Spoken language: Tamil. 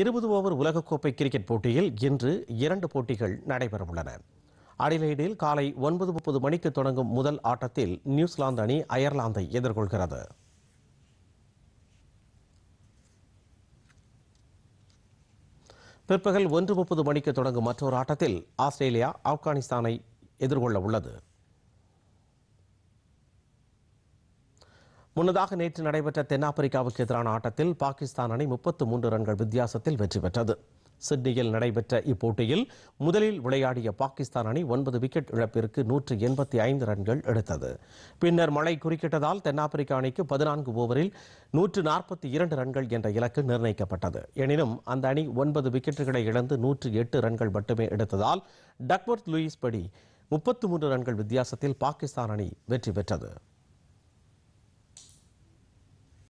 இருபது ஓவர் உலகக்கோப்பை கிரிக்கெட் போட்டியில் இன்று இரண்டு போட்டிகள் நடைபெறவுள்ளன அடிலைடில் காலை ஒன்பது முப்பது மணிக்கு தொடங்கும் முதல் ஆட்டத்தில் நியூசிலாந்து அணி அயர்லாந்தை எதிர்கொள்கிறது பிற்பகல் ஒன்று முப்பது மணிக்கு தொடங்கும் மற்றொரு ஆட்டத்தில் ஆஸ்திரேலியா ஆப்கானிஸ்தானை எதிர்கொள்ள உள்ளது முன்னதாக நேற்று நடைபெற்ற தென்னாப்பிரிக்காவுக்கு எதிரான ஆட்டத்தில் பாகிஸ்தான் அணி முப்பத்து மூன்று ரன்கள் வித்தியாசத்தில் வெற்றி பெற்றது சிட்னியில் நடைபெற்ற இப்போட்டியில் முதலில் விளையாடிய பாகிஸ்தான் அணி ஒன்பது விக்கெட் இழப்பிற்கு நூற்று எண்பத்தி ஐந்து ரன்கள் எடுத்தது பின்னர் மழை குறுக்கிட்டதால் தென்னாப்பிரிக்க அணிக்கு பதினான்கு ஓவரில் நூற்று நாற்பத்தி இரண்டு ரன்கள் என்ற இலக்கு நிர்ணயிக்கப்பட்டது எனினும் அந்த அணி ஒன்பது விக்கெட்டுகளை இழந்து நூற்று எட்டு ரன்கள் மட்டுமே எடுத்ததால் டக்வர்த் லூயிஸ் படி முப்பத்து மூன்று ரன்கள் வித்தியாசத்தில் பாகிஸ்தான் அணி வெற்றி பெற்றது